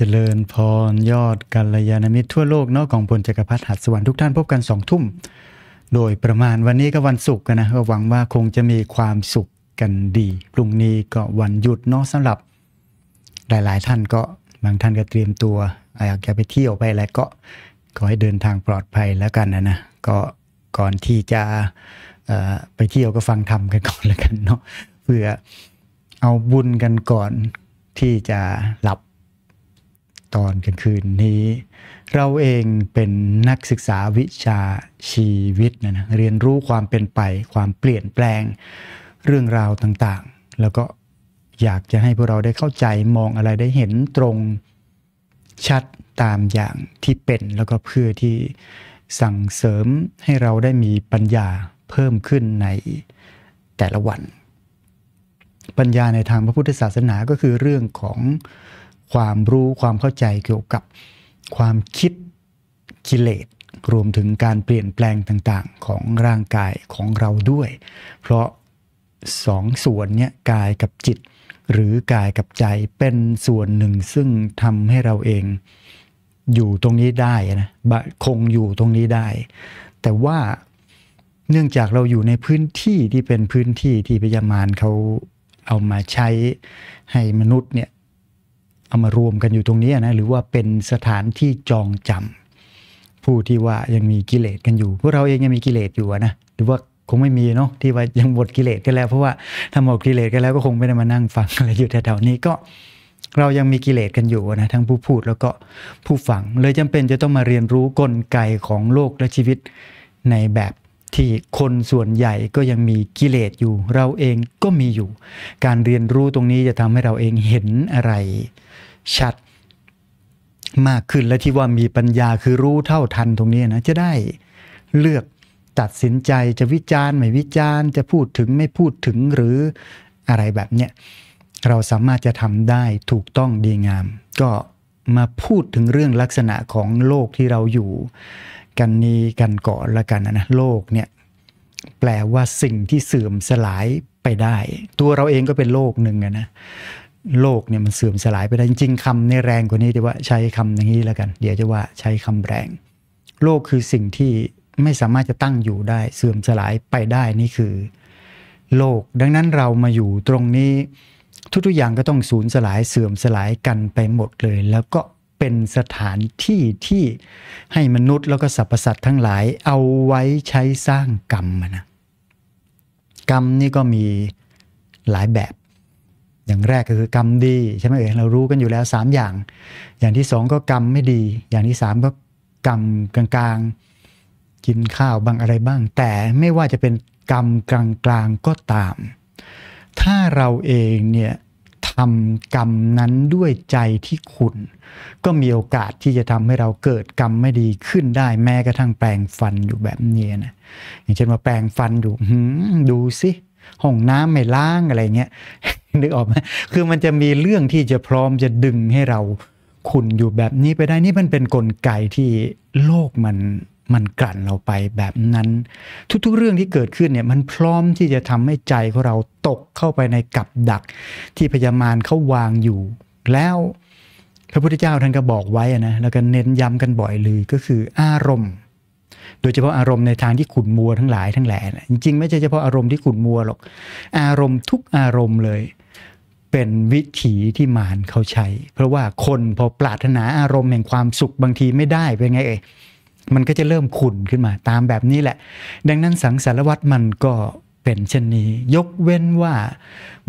จริญพรยอดกัลยาณมิตรทั่วโลกเนาะของพลจักรพรรดิหัสวรรค์ทุกท่านพบกันสองทุ่ม โดยประมาณวันนี้ก็วันศุกร์นะก็หวังว่าคงจะมีความสุขกันดีพรุ่งนี้ก็วันหยุดเนาะสำหรับหลายๆ ท่านก็บางท่านก็เตรียมตัวอยากจะไปเที่ยวไปอะไรก็ขอให้เดินทางปลอดภัยแล้วกันนะนะก็ก่อนที่จะไปเที่ยวก็ฟังธรรมกันก่อนแล้วกันเนาะเพื่อเอาบุญกันก่อนที่จะหลับตอนกลางคืนนี้ เราเองเป็นนักศึกษาวิชาชีวิตนะนะเรียนรู้ความเป็นไปความเปลี่ยนแปลงเรื่องราวต่าง ๆ แล้วก็อยากจะให้พวกเราได้เข้าใจมองอะไรได้เห็นตรงชัดตามอย่างที่เป็นแล้วก็เพื่อที่สั่งเสริมให้เราได้มีปัญญาเพิ่มขึ้นใน แต่ละวัน ปัญญาในทางพระพุทธศาสนาก็คือเรื่องของความรู้ความเข้าใจเกี่ยวกับความคิดกิเลส รวมถึงการเปลี่ยนแปลงต่างๆของร่างกายของเราด้วย เพราะสองส่วนเนี้ยกายกับจิต หรือกายกับใจเป็นส่วนหนึ่ง ซึ่งทำให้เราเองอยู่ตรงนี้ได้นะคงอยู่ตรงนี้ได้ แต่ว่าเนื่องจากเราอยู่ในพื้นที่ที่เป็นพื้นที่ที่พญามารเขาเอามาใช้ให้มนุษย์เนี่ยเอามารวมกันอยู่ตรงนี้นะหรือว่าเป็นสถานที่จองจำ ผู้ที่ว่ายังมีกิเลสกันอยู่พวกเราเองยังมีกิเลสอยู่นะหรือว่าคงไม่มีเนาะที่ว่ายังหมดกิเลสกันแล้วเพราะว่าถ้าหมดกิเลสกันแล้วก็คงไม่ได้มานั่งฟังอะไรอยู่แถวๆนี้ก็เรายังมีกิเลสกันอยู่นะทั้งผู้พูดแล้วก็ผู้ฟังเลยจำเป็นจะต้องมาเรียนรู้กลไกของโลกและชีวิตในแบบที่คนส่วนใหญ่ก็ยังมีกิเลสอยู่ เราเองก็มีอยู่ การเรียนรู้ตรงนี้จะทำให้เราเองเห็นอะไรชัดมากขึ้นและที่ว่ามีปัญญาคือรู้เท่าทันตรงนี้นะจะได้เลือกตัดสินใจจะวิจารณ์ไม่วิจารณ์จะพูดถึงไม่พูดถึงหรืออะไรแบบเนี้ยเราสามารถจะทำได้ถูกต้องดีงาม ก็มาพูดถึงเรื่องลักษณะของโลกที่เราอยู่ กันนี้กันก่อนละกันนะ โลกเนี่ย แปลว่าสิ่งที่เสื่อมสลายไปได้ ตัวเราเองก็เป็นโลกหนึ่งนะโลกเนี่ยมันเสื่อมสลายไปได้จริงๆคำในแรงกว่านี้ดีวว่าใช้คำอย่างนี้แล้วกัน เดี๋ยวจะว่าใช้คำแรง โลกคือสิ่งที่ไม่สามารถจะตั้งอยู่ได้เสื่อมสลายไปได้นี่คือ โลกดังนั้นเรามาอยู่ตรงนี้ ทุก ๆอย่างก็ต้องสูญสลายเสื่อมสลายกันไปหมดเลย แล้วก็เป็นสถานที่ที่ให้มนุษย์แล้วก็สรรพสัตว์ทั้งหลายเอาไว้ใช้สร้างกรรมนะกรรมนี่ก็มีหลายแบบอย่างแรกก็คือกรรมดี ใช่ไหมเอ่ยเรารู้กันอยู่แล้ว3อย่าง อย่างที่2ก็กรรมไม่ดี อย่างที่3ก็กรรมกลางๆ กินข้าวบ้างอะไรบ้าง แต่ไม่ว่าจะเป็นกรรมกลางๆก็ตาม ถ้าเราเองเนี่ยทำกรรมนั้นด้วยใจที่ขุนก็มีโอกาสที่จะทำให้เราเกิดกรรมไม่ดีขึ้นได้แม้กระทั่งแปลงฟันอยู่แบบนี้นะอย่างเช่นว่าแปลงฟันอยู่ดูสิห้องน้ำไม่ล้างอะไรเงี้ยนึกออกไหมคือมันจะมีเรื่องที่จะพร้อมจะดึงให้เราขุนอยู่แบบนี้ไปได้นี่มันเป็นนกลไกที่โลกมันมันกลั่นเราไปแบบนั้น ทุกๆเรื่องที่เกิดขึ้นเนี่ย มันพร้อมที่จะทำให้ใจของเราตกเข้าไปในกับดัก ที่พญามารเขาวางอยู่ แล้ว พระพุทธเจ้าท่านก็บอกไว้นะแล้วก็เน้นย้ำกันบ่อยเลยก็คืออารมณ์ โดยเฉพาะอารมณ์ในทางที่ขุนมัวทั้งหลายทั้งแหล่จริงๆไม่ใช่เฉพาะอารมณ์ที่ขุนมัวหรอกอารมณ์ทุกอารมณ์เลยเป็นวิถีที่มารเขาใช้ เพราะว่าคนพอปรารถนาอารมณ์แห่งความสุขบางทีไม่ได้เป็นไงเอ่ยมันก็จะเริ่มขุ่นขึ้นมาตามแบบนี้แหละ ดังนั้นสังสารวัตรมันก็เป็นเช่นนี้ ยกเว้นว่า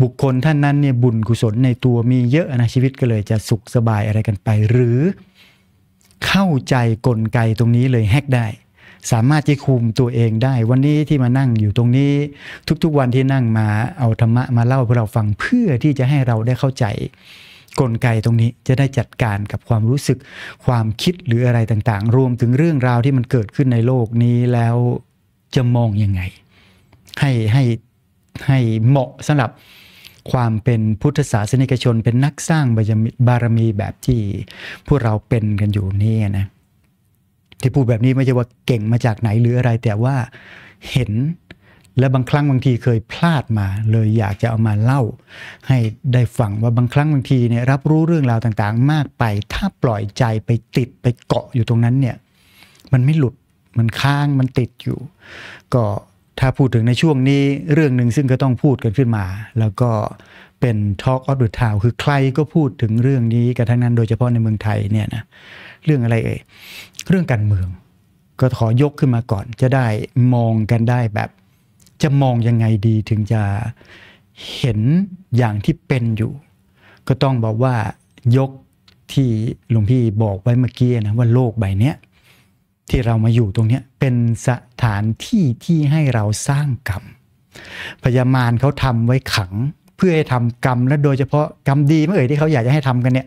บุคคลท่านนั้นเนี่ย บุญกุศลในตัวมีเยอะนะชีวิตก็เลยจะสุขสบายอะไรกันไป หรือเข้าใจกลไกตรงนี้เลยแฮกได้สามารถที่คุมตัวเองได้ วันนี้ที่มานั่งอยู่ตรงนี้ ทุกๆวันที่นั่งมาเอาธรรมะมาเล่าให้เราฟังเพื่อที่จะให้เราได้เข้าใจกลไกตรงนี้จะได้จัดการกับความรู้สึกความคิดหรืออะไรต่างๆ รวมถึงเรื่องราวที่มันเกิดขึ้นในโลกนี้แล้วจะมองยังไง ให้ให้ให้เหมาะสำหรับความเป็นพุทธศาสนิกชนเป็นนักสร้างบารมีแบบที่ พวกเราเป็นกันอยู่นี่นะที่พูดแบบนี้ไม่ใช่ว่าเก่งมาจากไหนหรืออะไร แต่ว่าเห็นและบางครั้งบางทีเคยพลาดมา เลยอยากจะเอามาเล่า ให้ได้ฟังว่าบางครั้งบางทีเนี่ยรับรู้เรื่องราวต่างๆ มากไปถ้าปล่อยใจไปติดไปเกาะอยู่ตรงนั้นเนี่ยมันไม่หลุดมันค้างมันติดอยู่ ก็ถ้าพูดถึงในช่วงนี้ เรื่องหนึ่งซึ่งก็ต้องพูดกันขึ้นมา แล้วก็เป็น Talk of the Town คือใครก็พูดถึงเรื่องนี้กันทั้งนั้น โดยเฉพาะในเมืองไทยเนี่ยนะเรื่องอะไรเอ่ยเรื่องการเมือง ก็ขอยกขึ้นมาก่อน จะได้มองกันได้แบบ จะมองยังไงดีถึงจะเห็นอย่างที่เป็นอยู่ ก็ต้องบอกว่ายกที่หลวงพี่บอกไว้เมื่อกี้นะว่าโลกใบเนี้ย ที่เรามาอยู่ตรงนี้เป็นสถานที่ที่ให้เราสร้างกรรมพญามารเขาทำไว้ขัง เพื่อให้ทำกรรมและโดยเฉพาะกรรมดีเมื่อเอ่ยที่เขาอยากจะให้ทำกันเนี่ย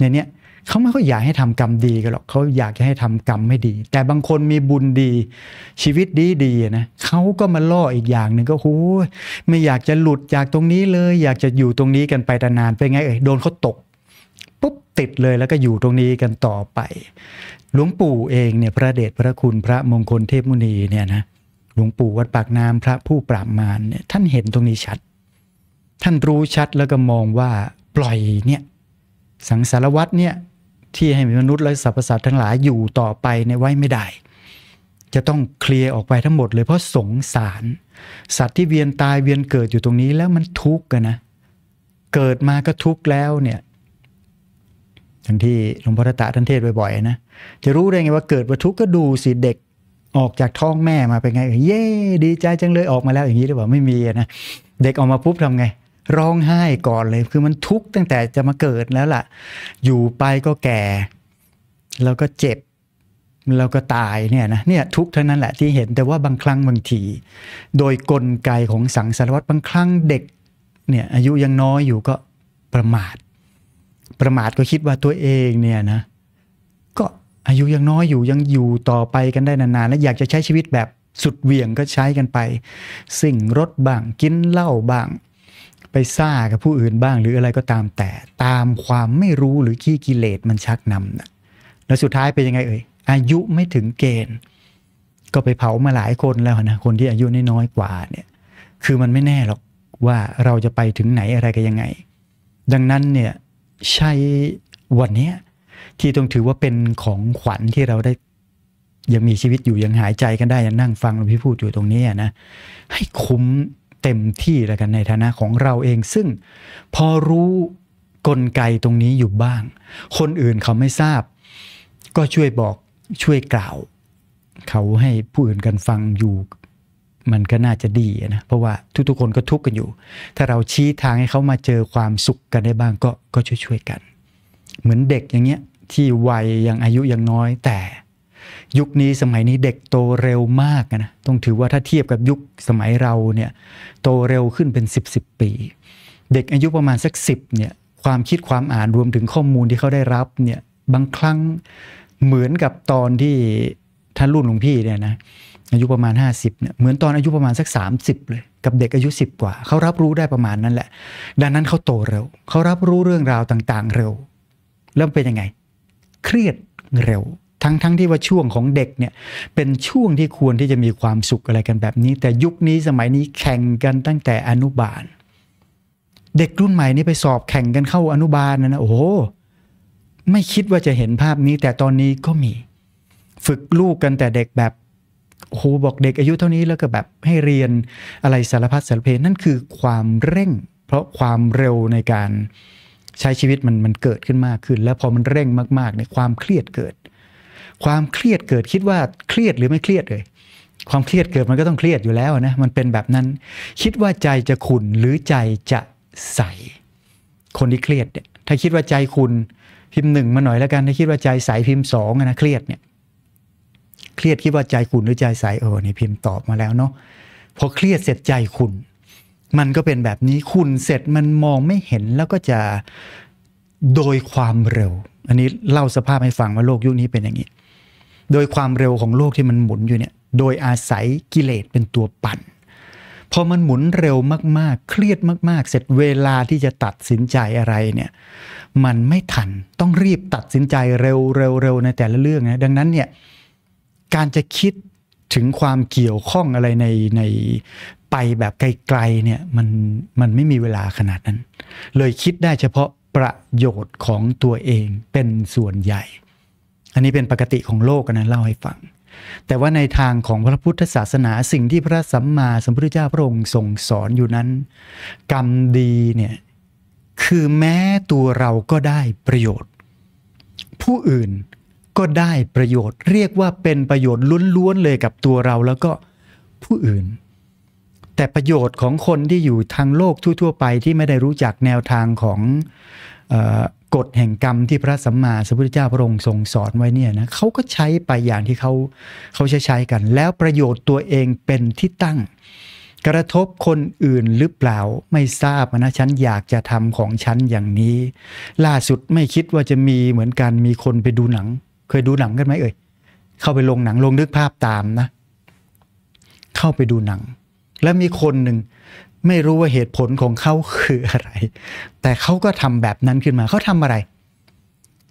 ในเนี้ยเขาไม่ค่อยอยากให้ทำกรรมดีกันหรอกเขาอยากจะให้ทำกรรมไม่ดี แต่บางคนมีบุญดีชีวิตดีดีนะเขาก็มาล่ออีกอย่างหนึ่งก็โอ้ยไม่อยากจะหลุดจากตรงนี้เลย อยากจะอยู่ตรงนี้กันไปนานเป็นไงเอ่ยโดนเขาตกปุ๊บติดเลยแล้วก็อยู่ตรงนี้กันต่อไป หลวงปู่เองเนี่ยพระเดชพระคุณพระมงคลเทพมุนีเนี่ยนะหลวงปู่วัดปากน้ำพระผู้ปราบมารเนี่ยท่านเห็นตรงนี้ชัด ท่านรู้ชัดแล้วก็มองว่าปล่อยเนี่ยสังสารวัตรเนี่ยที่ให้มนุษย์และสรรพสัตว์ทั้งหลายอยู่ต่อไปในไว้ไม่ได้ จะต้องเคลียร์ออกไปทั้งหมดเลยเพราะสงสาร สัตว์ที่เวียนตายเวียนเกิดอยู่ตรงนี้แล้วมันทุกข์กันนะเกิดมาก็ทุกข์แล้วเนี่ยอย่างที่หลวงพ่อตาท่านเทศบ่อยๆนะจะรู้ได้ไงว่าเกิดทุกขุก็ดูสิเด็กออกจากท้องแม่มาเป็นไง เย้ดีใจจังเลยออกมาแล้วอย่างนี้หรือเปล่าไม่มีนะเด็กออกมาปุ๊บทำไงร้องไห้ก่อนเลยคือมันทุกข์ตั้งแต่จะมาเกิดแล้วล่ะอยู่ไปก็แก่ แล้วก็เจ็บ แล้วก็ตายเนี่ยนะเนี่ยทุกทั้งนั้นแหละที่เห็นแต่ว่าบางครั้งบางที โดยกลไกของสังสารวัตรบางครั้งเด็กเนี่ยอายุยังน้อยอยู่ก็ประมาท ประมาทก็คิดว่าตัวเองเนี่ยนะก็อายุยังน้อยอยู่ยังอยู่ต่อไปกันได้นานๆและอยากจะใช้ชีวิตแบบสุดเหวี่ยงก็ใช้กันไป สิ่งรถบ้างกินเหล้าบ้างไปซ่ากับผู้อื่นบ้าง หรืออะไรก็ตามแต่ ตามความไม่รู้หรือขี้กิเลสมันชักนำนะแล้วสุดท้ายเป็นยังไงเอ่ยอายุไม่ถึงเกณฑ์ ก็ไปเผามาหลายคนแล้วนะคนที่อายุน้อยกว่าเนี่ยคือมันไม่แน่หรอกว่าเราจะไปถึงไหนอะไรกันยังไง ดังนั้นเนี่ยใช่วันนี้ที่ต้องถือว่าเป็นของขวัญที่เราได้ยังมีชีวิตอยู่ยังหายใจกันได้ยังนั่งฟังหลวงพี่พูดอยู่ตรงนี้นะให้คุ้มเต็มที่แล้วกันในฐานะของเราเองซึ่งพอรู้กลไกตรงนี้อยู่บ้าง คนอื่นเขาไม่ทราบก็ช่วยบอกช่วยกล่าวเขาให้ผู้อื่นกันฟังอยู่ มันก็น่าจะดีนะเพราะว่าทุกๆคนก็ทุกข์กันอยู่ ถ้าเราชี้ทางให้เขามาเจอความสุขกันได้บ้างก็ก็ช่วยๆกัน เหมือนเด็กอย่างเงี้ยที่วัยยังอายุยังน้อยแต่ยุคนี้สมัยนี้เด็กโตเร็วมากนะ ต้องถือว่าถ้าเทียบกับยุคสมัยเราเนี่ยโตเร็วขึ้นเป็น 10บสปี เด็กอายุประมาณสัก10เนี่ย ความคิดความอ่านรวมถึงข้อมูลที่เขาได้รับเนี่ยบางครั้งเหมือนกับตอนที่ท่านรุ่นหลวงพี่เนี่ยนะอายุประมาณ 50เนี่ยเหมือนตอนอายุประมาณสัก 30เลยกับเด็กอายุ 10 กว่าเขารับรู้ได้ประมาณนั้นแหละ ดังนั้นเขาโตเร็ว เขารับรู้เรื่องราวต่างๆเร็วแล้วเป็นยังไง เครียดเร็วทั้งทั้งที่ว่าช่วงของเด็กเนี่ย เป็นช่วงที่ควรที่จะมีความสุขอะไรกันแบบนี้ แต่ยุคนี้สมัยนี้แข่งกันตั้งแต่อนุบาล เด็กรุ่นใหม่นี่ไปสอบแข่งกันเข้าอนุบาลนะนะโอ้โหไม่คิดว่าจะเห็นภาพนี้แต่ตอนนี้ก็มีฝึกลูกกันแต่เด็กแบบโอ้โหบอกเด็กอายุเท่านี้แล้วก็แบบให้เรียนอะไรสารพัดสารเพนั่นคือความเร่ง เพราะความเร็วในการใช้ชีวิตมันมันเกิดขึ้นมากขึ้น แล้วพอมันเร่งมากๆในความเครียดเกิดความเครียดเกิดคิดว่าเครียดหรือไม่เครียดเลย ความเครียดเกิดมันก็ต้องเครียดอยู่แล้วนะมันเป็นแบบนั้น คิดว่าใจจะขุนหรือใจจะใสคนที่เครียดเนี่ยถ้าคิดว่าใจขุนพิมพ์หนึ่งมาหน่อยแล้วกันถ้าคิดว่าใจใสพิมพ์สองนะเครียดเนี่ย เครียดคิดว่าใจขุนหรือใจใสเออนี่พิมพ์ตอบมาแล้วเนาะพอเครียดเสร็จใจขุนมันก็เป็นแบบนี้ขุนเสร็จมันมองไม่เห็นแล้วก็จะโดยความเร็ว อันนี้เล่าสภาพให้ฟังว่าโลกยุคนี้เป็นอย่างนี้โดยความเร็วของโลกที่มันหมุนอยู่เนี่ย โดยอาศัยกิเลสเป็นตัวปั่น พอมันหมุนเร็วมากๆ เครียดมากๆ เสร็จเวลาที่จะตัดสินใจอะไรเนี่ย มันไม่ทัน ต้องรีบตัดสินใจเร็วๆๆในแต่ละเรื่องนะ ดังนั้นเนี่ย การจะคิดถึงความเกี่ยวข้องอะไรในในไปแบบไกลๆ เนี่ย มันมันไม่มีเวลาขนาดนั้น เลยคิดได้เฉพาะประโยชน์ของตัวเองเป็นส่วนใหญ่อันนี้เป็นปกติของโลกนะเล่าให้ฟัง แต่ว่าในทางของพระพุทธศาสนาสิ่งที่พระสัมมาสัมพุทธเจ้าพระองค์ทรงสอนอยู่นั้น กรรมดีเนี่ยคือแม้ตัวเราก็ได้ประโยชน์ ผู้อื่นก็ได้ประโยชน์เรียกว่าเป็นประโยชน์ล้วนๆเลยกับตัวเราแล้วก็ผู้อื่น แต่ประโยชน์ของคนที่อยู่ทางโลกทั่วๆ ไปที่ไม่ได้รู้จักแนวทางของกฎแห่งกรรมที่พระสัมมาสัมพุทธเจ้าพระองค์ทรงสอนไว้เนี่ยนะเขาก็ใช้ไปอย่างที่เขาเขาใช้ใช้กัน แล้วประโยชน์ตัวเองเป็นที่ตั้ง กระทบคนอื่นหรือเปล่าไม่ทราบนะฉันอยากจะทำของฉันอย่างนี้ ล่าสุดไม่คิดว่าจะมีเหมือนกัน มีคนไปดูหนัง เคยดูหนังกันไหมเอ่ยเข้าไปลงหนังลงนึกภาพตามนะเข้าไปดูหนัง แล้วมีคนหนึ่งไม่รู้ว่าเหตุผลของเขาคืออะไร แต่เขาก็ทำแบบนั้นขึ้นมา เขาทำอะไร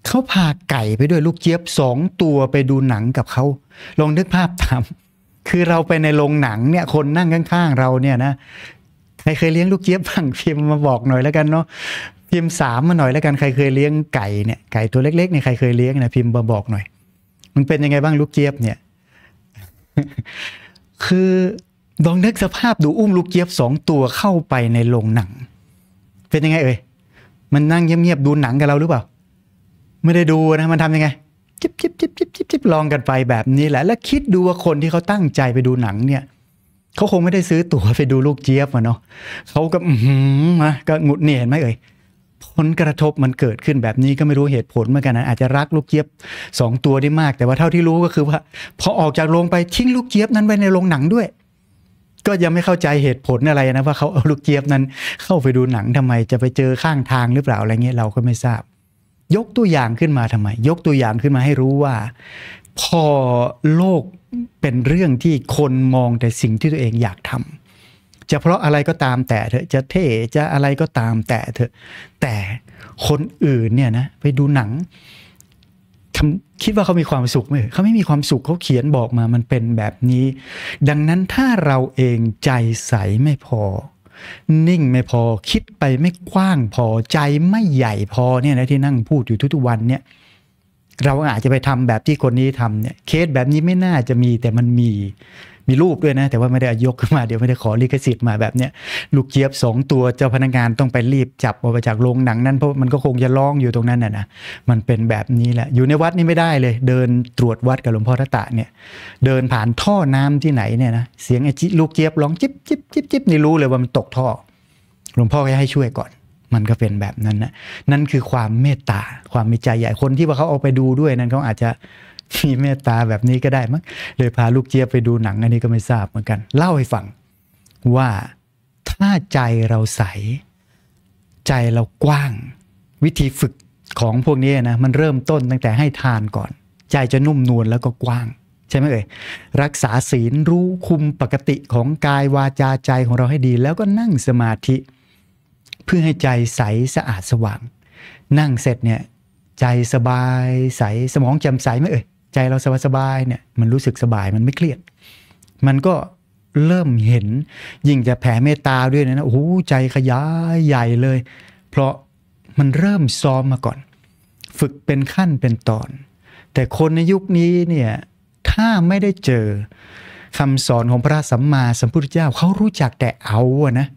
เขาพาไก่ไปด้วยลูกเจี๊ยบสองตัวไปดูหนังกับเขาลองนึกภาพตามคือเราไปในโรงหนังเนี่ย คนนั่งข้างๆเราเนี่ยนะ ใครเคยเลี้ยงลูกเจี๊ยบบ้างพิมพ์มาบอกหน่อยแล้วกันเนาะ พิมพ์สามมาหน่อยแล้วกัน ใครเคยเลี้ยงไก่เนี่ย ไก่ตัวเล็กๆเนี่ยใครเคยเลี้ยงนะพิมพ์มาบอกหน่อย มันเป็นยังไงบ้างลูกเจี๊ยบ เนี่ย คือลองนึกสภาพดูอุ้มลูกเจี๊ยบสองตัวเข้าไปในโรงหนัง เป็นยังไง เอ่ยมันนั่งเงียบๆดูหนังกับเราหรือเปล่า ไม่ได้ดูนะมันทํำยังไง จิบจิบจิบจิบจิบจิบลองกันไปแบบนี้แหละ แล้วคิดดูว่าคนที่เขาตั้งใจไปดูหนังเนี่ย เขาคงไม่ได้ซื้อตั๋วไปดูลูกเจี๊ยบอะเนาะเขาก็อืมมา ก็หงุดหงิดไหมเอ่ยผลกระทบมันเกิดขึ้นแบบนี้ก็ไม่รู้เหตุผลเหมือนกันนะอาจจะรักลูกเจี๊ยบสองตัวได้มาก แต่ว่าเท่าที่รู้ก็คือว่าพอออกจากโรงไปทิ้งลูกเจี๊ยบนั้นไว้ในโรงหนังด้วยก็ยังไม่เข้าใจเหตุผลอะไรนะว่า เขาเอาลูกเจี๊ยบนั้น เข้าไปดูหนังทำไม จะไปเจอข้างทางหรือเปล่าอะไรเงี้ยเราก็ไม่ทราบ ยกตัวอย่างขึ้นมาทำไม ยกตัวอย่างขึ้นมาให้รู้ว่า พอโลกเป็นเรื่องที่คนมองแต่สิ่งที่ตัวเองอยากทำ จะเพราะอะไรก็ตามแต่เถอะ จะเท่จะอะไรก็ตามแต่เถอะแต่คนอื่นเนี่ยนะไปดูหนังคิดว่าเขามีความสุขไหมเขาไม่มีความสุขเขาเขียนบอกมามันเป็นแบบนี้ ดังนั้นถ้าเราเองใจใสไม่พอ นิ่งไม่พอคิดไปไม่กว้างพอใจไม่ใหญ่พอเนี่ยนะที่นั่งพูดอยู่ทุกๆวันเนี่ย เราอาจจะไปทำแบบที่คนนี้ทำเนี่ย เคสแบบนี้ไม่น่าจะมีแต่มันมีมีรูปด้วยนะ แต่ว่าไม่ได้ยกขึ้นมา เดี๋ยวไม่ได้ขอลิขสิทธิ์มาแบบเนี้ยลูกเจี๊ยบสองตัวเจ้าพนักงานต้องไปรีบจับออกมาจากโรงหนังนั้นเพราะมันก็คงจะร้องอยู่ตรงนั้นน่ะนะมันเป็นแบบนี้แหละ อยู่ในวัดนี่ไม่ได้เลย เดินตรวจวัดกับหลวงพ่อทัตตะเนี่ย เดินผ่านท่อน้ำที่ไหนเนี่ยนะเสียงไอ้ลูกเจี๊ยบร้องจิบจิบจิบจิบนี่รู้เลยว่ามันตกท่อหลวงพ่อก็ให้ช่วยก่อนมันก็เป็นแบบนั้นนะนั่นคือความเมตตาความมีใจใหญ่คนที่ว่าเขาเอาไปดูด้วยนั้นเขาอาจจะมีเมตตาแบบนี้ก็ได้มั้งเลยพาลูกเจี๊ยบไปดูหนังอันนี้ก็ไม่ทราบเหมือนกัน เล่าให้ฟังว่าถ้าใจเราใส ใจเรากว้าง วิธีฝึกของพวกนี้นะมันเริ่มต้นตั้งแต่ให้ทานก่อน ใจจะนุ่มนวลแล้วก็กว้าง ใช่ไหมเอ่ยรักษาศีลรู้คุมปกติของกายวาจาใจของเราให้ดี แล้วก็นั่งสมาธิ เพื่อให้ใจใสสะอาดสว่าง นั่งเสร็จเนี่ยใจสบายใสสมองแจ่มใสไหมเอ่ยใจเราสบายๆ เนี่ย มันรู้สึกสบาย มันไม่เครียด มันก็เริ่มเห็นยิ่งจะแผ่เมตตาด้วยนะ โอ้โห ใจขยาย ใหญ่เลย เพราะมันเริ่มซ้อมมาก่อน ฝึกเป็นขั้นเป็นตอน แต่คนในยุคนี้เนี่ย ถ้าไม่ได้เจอคำสอนของพระสัมมาสัมพุทธเจ้าเขารู้จักแต่เอาอะนะ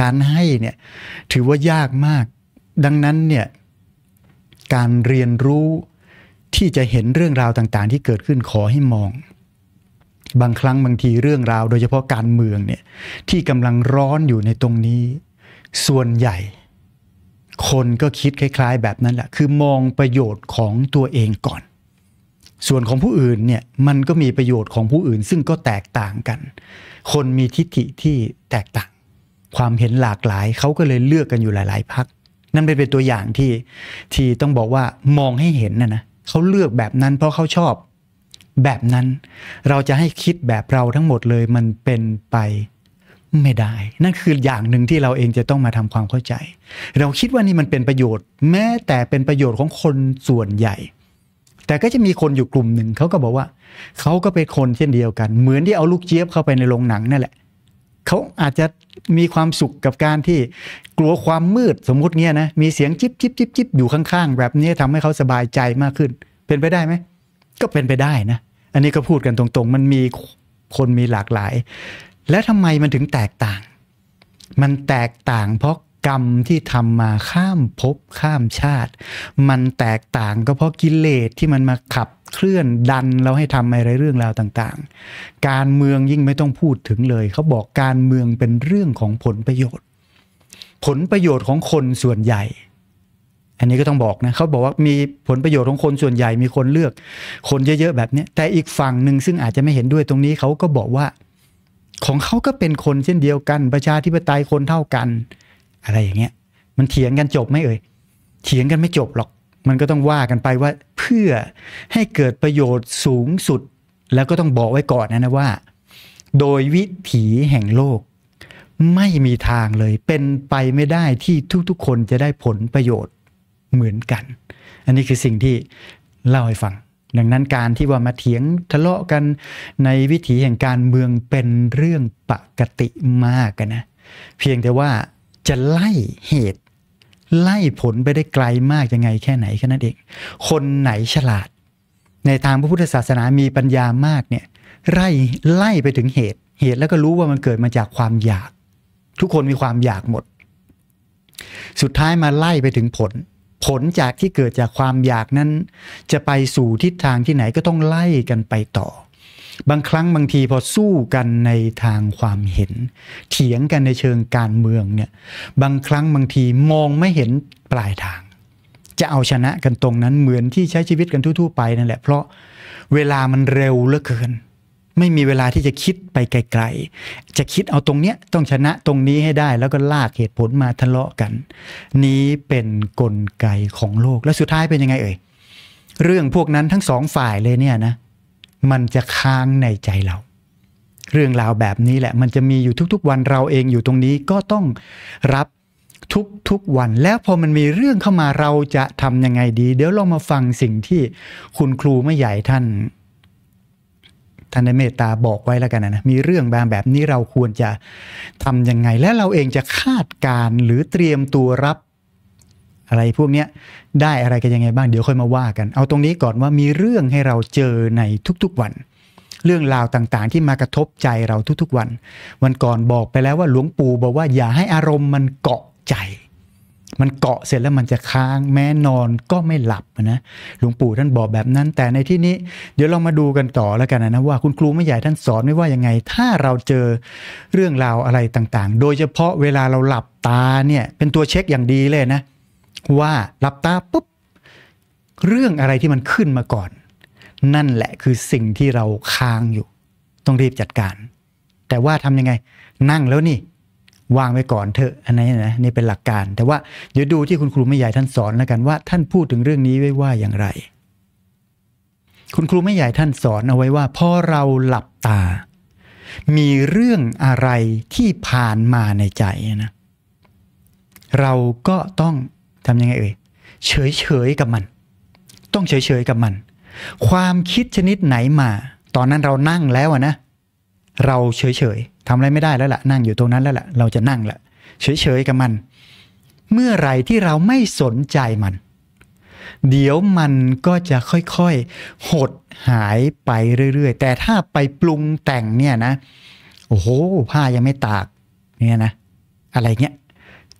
การให้เนี่ยถือว่ายากมาก ดังนั้นเนี่ยการเรียนรู้ที่จะเห็นเรื่องราวต่างๆ ที่เกิดขึ้นขอให้มอง บางครั้งบางทีเรื่องราว โดยเฉพาะการเมืองเนี่ยที่กำลังร้อนอยู่ในตรงนี้ ส่วนใหญ่ คนก็คิดคล้ายๆ แบบนั้นแหละ คือมองประโยชน์ของตัวเองก่อน ส่วนของผู้อื่นเนี่ยมันก็มีประโยชน์ของผู้อื่น ซึ่งก็แตกต่างกัน คนมีทิฏฐิที่แตกต่าง ความเห็นหลากหลายเขาก็เลยเลือกกันอยู่หลาย ๆพักนั่นเป็นตัวอย่างที่ที่ต้องบอกว่ามองให้เห็นนะนะเขาเลือกแบบนั้นเพราะเขาชอบแบบนั้นเราจะให้คิดแบบเราทั้งหมดเลยมันเป็นไปไม่ได้ นั่นคืออย่างหนึ่งที่เราเองจะต้องมาทำความเข้าใจ เราคิดว่านี่มันเป็นประโยชน์แม้แต่เป็นประโยชน์ของคนส่วนใหญ่ แต่ก็จะมีคนอยู่กลุ่มหนึ่ง เขาก็บอกว่าเขาก็เป็นคนเช่นเดียวกันเหมือนที่เอาลูกเจี๊ยบเข้าไปในโรงหนังนั่นแหละเขาอาจจะมีความสุขกับการที่กลัวความมืดสมมุติเนี้ยนะมีเสียงจิบจิบจิบจิบอยู่ข้าง ๆ แบบนี้ทำให้เขาสบายใจมากขึ้น เป็นไปได้ไหมก็เป็นไปได้นะ อันนี้ก็พูดกันตรงๆ มันมีคนมีหลากหลาย และทำไมมันถึงแตกต่าง มันแตกต่างเพราะกรรมที่ทำมาข้ามภพข้ามชาติ มันแตกต่างก็เพราะกิเลสที่มันมาขับเคลื่อนดันเราให้ทำอะไรเรื่องราวต่างๆ การเมืองยิ่งไม่ต้องพูดถึงเลย เขาบอกการเมืองเป็นเรื่องของผลประโยชน์ ผลประโยชน์ของคนส่วนใหญ่ อันนี้ก็ต้องบอกนะเขาบอกว่ามีผลประโยชน์ของคนส่วนใหญ่มีคนเลือกคนเยอะๆแบบนี้แต่อีกฝั่งหนึ่งซึ่งอาจจะไม่เห็นด้วยตรงนี้เขาก็บอกว่าของเขาก็เป็นคนเช่นเดียวกันประชาธิปไตยคนเท่ากัน อะไรอย่างเงี้ยมันเถียงกันจบไม่เอ่ยเถียงกันไม่จบหรอกมันก็ต้องว่ากันไปว่าเพื่อให้เกิดประโยชน์สูงสุดแล้วก็ต้องบอกไว้ก่อนนะนะว่า โดยวิถีแห่งโลก ไม่มีทางเลย เป็นไปไม่ได้ที่ทุกๆคนจะได้ผลประโยชน์เหมือนกัน อันนี้คือสิ่งที่เล่าให้ฟังดังนั้นการที่ว่ามาเถียงทะเลาะกันในวิถีแห่งการเมืองเป็นเรื่องปกติมากนะ เพียงแต่ว่าจะไล่เหตุไล่ผลไปได้ไกลมากยังไงแค่ไหนแค่นั้นเอง คนไหนฉลาด ในทางพระพุทธศาสนามีปัญญามากเนี่ยไล่ไล่ไปถึงเหตุ เหตุแล้วก็รู้ว่ามันเกิดมาจากความอยาก ทุกคนมีความอยากหมด สุดท้ายมาไล่ไปถึงผล ผลจากที่เกิดจากความอยากนั้น จะไปสู่ทิศทางที่ไหนก็ต้องไล่กันไปต่อบางครั้งบางทีพอสู้กันในทางความเห็นเถียงกันในเชิงการเมืองเนี่ย บางครั้งบางทีมองไม่เห็นปลายทาง จะเอาชนะกันตรงนั้นเหมือนที่ใช้ชีวิตกันทั่ว ๆ ไปนั่นแหละ เพราะเวลามันเร็วเหลือเกิน ไม่มีเวลาที่จะคิดไปไกล ๆ จะคิดเอาตรงเนี้ยต้องชนะตรงนี้ให้ได้ แล้วก็ลากเหตุผลมาทะเลาะกัน นี้เป็นนกลไกของโลกและสุดท้ายเป็นยังไงเอ่ยเรื่องพวกนั้นทั้งสองฝ่ายเลยเนี่ยนะมันจะค้างในใจเรา เรื่องราวแบบนี้แหละ มันจะมีอยู่ทุกๆ วันเราเองอยู่ตรงนี้ก็ต้องรับทุกทุกวัน แล้วพอมันมีเรื่องเข้ามาเราจะทำยังไงดี เดี๋ยวลองมาฟังสิ่งที่คุณครูไม่ใหญ่ท่าน ท่านในเมตตาบอกไว้แล้วกันนะมีเรื่องบางแบบนี้เราควรจะทำยังไงและเราเองจะคาดการ หรือเตรียมตัวรับอะไร พวกเนี้ยได้อะไรกันยังไงบ้างเดี๋ยวค่อยมาว่ากัน เอาตรงนี้ก่อนว่ามีเรื่องให้เราเจอในทุกๆวัน เรื่องราวต่างๆ ที่มากระทบใจเราทุกๆวัน วันก่อนบอกไปแล้วว่า หลวงปู่บอกว่าอย่าให้อารมณ์มันเกาะใจ มันเกาะเสร็จแล้วมันจะค้างแม้นอนก็ไม่หลับนะหลวงปู่ท่านบอกแบบนั้น แต่ในที่นี้ เดี๋ยวเรามาดูกันต่อแล้วกันนะว่าคุณครูไม่ใหญ่ท่านสอนไม่ว่ายังไง ถ้าเราเจอเรื่องราวอะไรต่างๆ โดยเฉพาะเวลาเราหลับตาเนี่ยเป็นตัวเช็คอย่างดีเลยนะว่ารับตาปุ๊บ เรื่องอะไรที่มันขึ้นมาก่อน นั่นแหละคือสิ่งที่เราค้างอยู่ ต้องรีบจัดการ แต่ว่าทำยังไง นั่งแล้วนี่ วางไว้ก่อนเถอะอันนี้นะนี่เป็นหลักการ แต่ว่าเดี๋ยวดูที่คุณครูไม่ใหญ่ท่านสอนแล้วกันว่าท่านพูดถึงเรื่องนี้ไว้ว่าอย่างไร คุณครูไม่ใหญ่ท่านสอนเอาไว้ว่าพอเราหลับตา มีเรื่องอะไรที่ผ่านมาในใจนะเราก็ต้องทำยังไงเอ่ยเฉยเฉยกับมัน ต้องเฉยเฉยกับมัน ความคิดชนิดไหนมา ตอนนั้นเรานั่งแล้วนะ เราเฉยเฉยทำอะไรไม่ได้แล้วละ่ะนั่งอยู่ตรงนั้นแล้วละ่ะเราจะนั่งละเฉยเฉยกับมัน เมื่อไรที่เราไม่สนใจมัน เดี๋ยวมันก็จะค่อยๆ หดหายไปเรื่อย ๆ แต่ถ้าไปปรุงแต่งเนี่ยนะโอ้โหผ้ายังไม่ตากเนี่ยนะ อะไรเงี้ย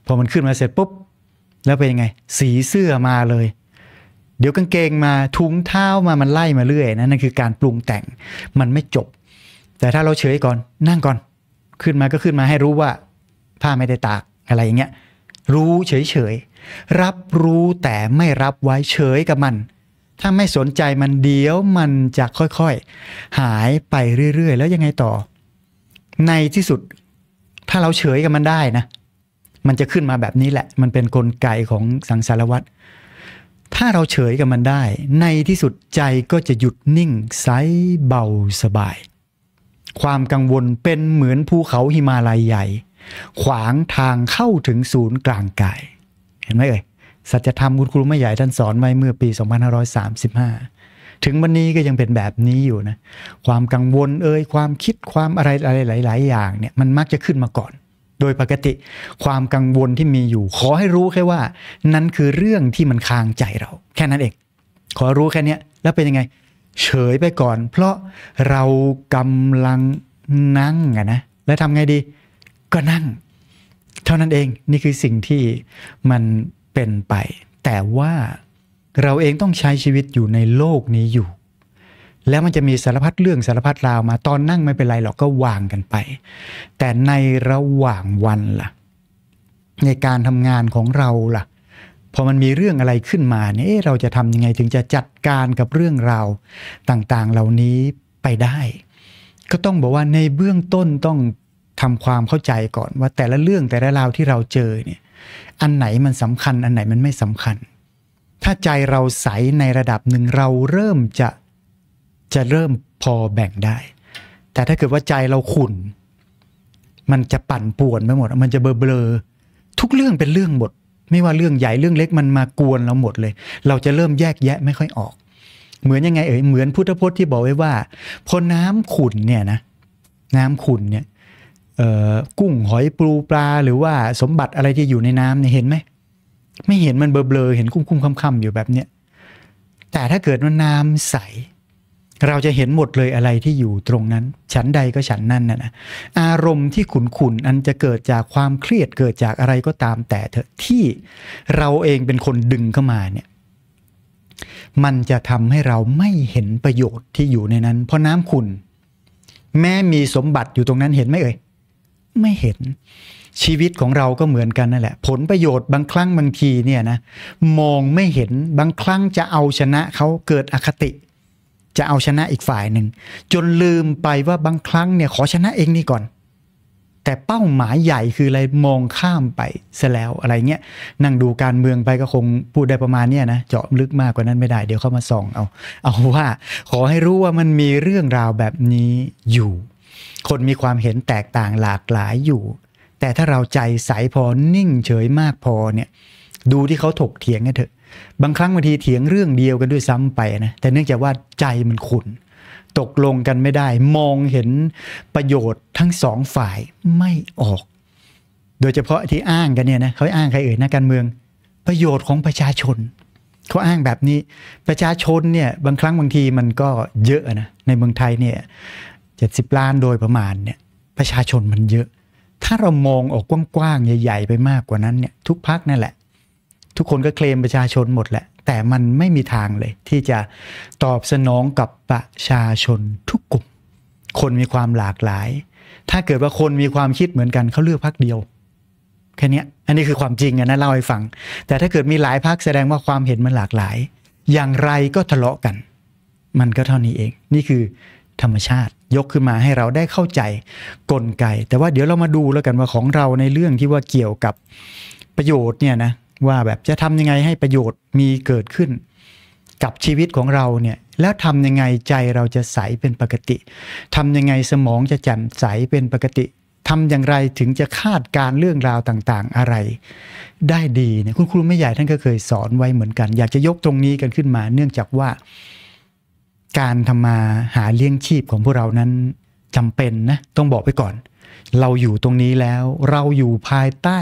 พอมันขึ้นมาเสร็จปุ๊บแล้วเป็นยังไง สีเสื้อมาเลย เดี๋ยวกางเกงมาทุงเท้ามามันไล่มาเรื่อยนะนั่นคือการปรุงแต่งมันไม่จบ แต่ถ้าเราเฉยก่อนนั่งก่อน ขึ้นมาก็ขึ้นมาให้รู้ว่า ผ้าไม่ได้ตากอะไรอย่างเงี้ย รู้เฉยๆรับรู้แต่ไม่รับไว้เฉยกับมัน ถ้าไม่สนใจมันเดี๋ยวมันจะค่อยๆ หายไปเรื่อยๆแล้วยังไงต่อ ในที่สุดถ้าเราเฉยกับมันได้นะมันจะขึ้นมาแบบนี้แหละ มันเป็นนกลไกของสังสารวัตรถ้าเราเฉยกับมันได้ ในที่สุดใจก็จะหยุดนิ่งใสเบาสบาย ความกังวลเป็นเหมือนภูเขาหิมาลัยใหญ่ ขวางทางเข้าถึงศูนย์กลางกาย เห็นไหมเอ่ยสัจธรรมคุณครูไม่ใหญ่ท่านสอนไว้เมื่อปี 2535 ถึงวันนี้ก็ยังเป็นแบบนี้อยู่นะ ความกังวลเอ่ย ความคิด ความอะไรอะไรหลายๆอย่างเนี่ย มันมักจะขึ้นมาก่อนโดยปกติความกังวลที่มีอยู่ ขอให้รู้แค่ว่านั้นคือเรื่องที่มันค้างใจเรา แค่นั้นเองขอรู้แค่นี้แล้วเป็นยังไง เฉยไปก่อน เพราะเรากำลังนั่งนะ แล้วทำไงดี ก็นั่ง เท่านั้นเองนี่คือสิ่งที่มันเป็นไป แต่ว่าเราเองต้องใช้ชีวิตอยู่ในโลกนี้อยู่แล้วมันจะมีสารพัดเรื่องสารพัดราวมา ตอนนั่งไม่เป็นไรหรอกก็วางกันไป แต่ในระหว่างวันละ่ะ ในการทำงานของเราละ่ะพอมันมีเรื่องอะไรขึ้นมาเนี่ยเราจะทำยังไงถึงจะจัดการกับเรื่องราวต่างๆ เหล่านี้ไปได้ ก็ต้องบอกว่าในเบื้องต้นต้องทำความเข้าใจก่อนว่าแต่ละเรื่องแต่ละราวที่เราเจอเนี่ยอันไหนมันสำคัญ อันไหนมันไม่สำคัญ ถ้าใจเราใสในระดับหนึ่งเราเริ่มจะจะเริ่มพอแบ่งได้ แต่ถ้าเกิดว่าใจเราขุ่น มันจะปั่นป่วนไปหมด มันจะเบลอเบลอทุกเรื่องเป็นเรื่องหมด ไม่ว่าเรื่องใหญ่เรื่องเล็กมันมากวนเราหมดเลย เราจะเริ่มแยกแยะไม่ค่อยออก เหมือนยังไงเอ่ย เหมือนพุทธพจน์ที่บอกไว้ว่าพอน้ำขุ่นเนี่ยนะ น้ำขุ่นเนี่ยกุ้งหอยปูปลาหรือว่าสมบัติอะไรที่อยู่ในน้ำเนี่ยเห็นไหม ไม่เห็นมันเบลอเบลอเห็นกุ้มคุ้มคำๆอยู่แบบเนี้ยแต่ถ้าเกิดว่าน้ำใสเราจะเห็นหมดเลยอะไรที่อยู่ตรงนั้นฉันใดก็ฉันนั่นน่ะนะ อารมณ์ที่ขุนขุนอันจะเกิดจากความเครียดเกิดจากอะไรก็ตามแต่เถอะที่เราเองเป็นคนดึงเข้ามาเนี่ย มันจะทำให้เราไม่เห็นประโยชน์ที่อยู่ในนั้น เพราะน้ำขุนแม้มีสมบัติอยู่ตรงนั้นเห็นไหมเอ่ยไม่เห็นชีวิตของเราก็เหมือนกันนั่นแหละ ผลประโยชน์บางครั้งบางทีเนี่ยนะ มองไม่เห็นบางครั้งจะเอาชนะเขาเกิดอคติจะเอาชนะอีกฝ่ายหนึ่ง จนลืมไปว่าบางครั้งเนี่ยขอชนะเองนี่ก่อน แต่เป้าหมายใหญ่คืออะไร มองข้ามไปซะแล้วอะไรเงี้ยนั่งดูการเมืองไปก็คงพูดได้ประมาณเนี้ยนะเจาะลึกมากกว่านั้นไม่ได้เดี๋ยวเข้ามาส่องเอาเอาว่า ขอให้รู้ว่ามันมีเรื่องราวแบบนี้อยู่ คนมีความเห็นแตกต่างหลากหลายอยู่ แต่ถ้าเราใจใสพอนิ่งเฉยมากพอเนี่ย ดูที่เขาถกเถียงกันเถอะบางครั้งบางทีเถียงเรื่องเดียวกันด้วยซ้ำไปนะแต่เนื่องจากว่าใจมันขุนตกลงกันไม่ได้ มองเห็นประโยชน์ทั้งสองฝ่ายไม่ออก โดยเฉพาะที่อ้างกันเนี่ยนะเขาอ้างใครเอ่ยนะการเมืองประโยชน์ของประชาชนเขาอ้างแบบนี้ประชาชนเนี่ยบางครั้งบางทีมันก็เยอะนะในเมืองไทยเนี่ยเจ็ดสิบล้านโดยประมาณเนี่ยประชาชนมันเยอะ ถ้าเรามองออกกว้างๆใหญ่ ๆ ไปมากกว่านั้นเนี่ยทุกพักนั่นแหละทุกคนก็เคลมประชาชนหมดแหละ แต่มันไม่มีทางเลยที่จะตอบสนองกับประชาชนทุกกลุ่ม คนมีความหลากหลาย ถ้าเกิดว่าคนมีความคิดเหมือนกันเขาเลือกพักเดียว แค่นี้อันนี้คือความจริงนะเล่าให้ฟัง แต่ถ้าเกิดมีหลายพักแสดงว่าความเห็นมันหลากหลาย อย่างไรก็ทะเลาะกัน มันก็เท่านี้เอง นี่คือธรรมชาติยกขึ้นมาให้เราได้เข้าใจกลไกแต่ว่าเดี๋ยวเรามาดูแล้วกันว่าของเราในเรื่องที่ว่าเกี่ยวกับประโยชน์เนี่ยนะว่าแบบจะทำยังไงให้ประโยชน์มีเกิดขึ้น กับชีวิตของเราเนี่ยแล้วทำยังไงใจเราจะใสเป็นปกติทำยังไงสมองจะแจ่มใสเป็นปกติทำอย่างไรถึงจะคาดการเรื่องราวต่างๆอะไร ได้ดีเนี่ยคุณครูไม่ใหญ่ท่านก็เคยสอนไว้เหมือนกัน อยากจะยกตรงนี้กันขึ้นมา เนื่องจากว่า การทำมาหาเลี้ยงชีพของพวกเรานั้นจำเป็นนะต้องบอกไปก่อน เราอยู่ตรงนี้แล้วเราอยู่ภายใต้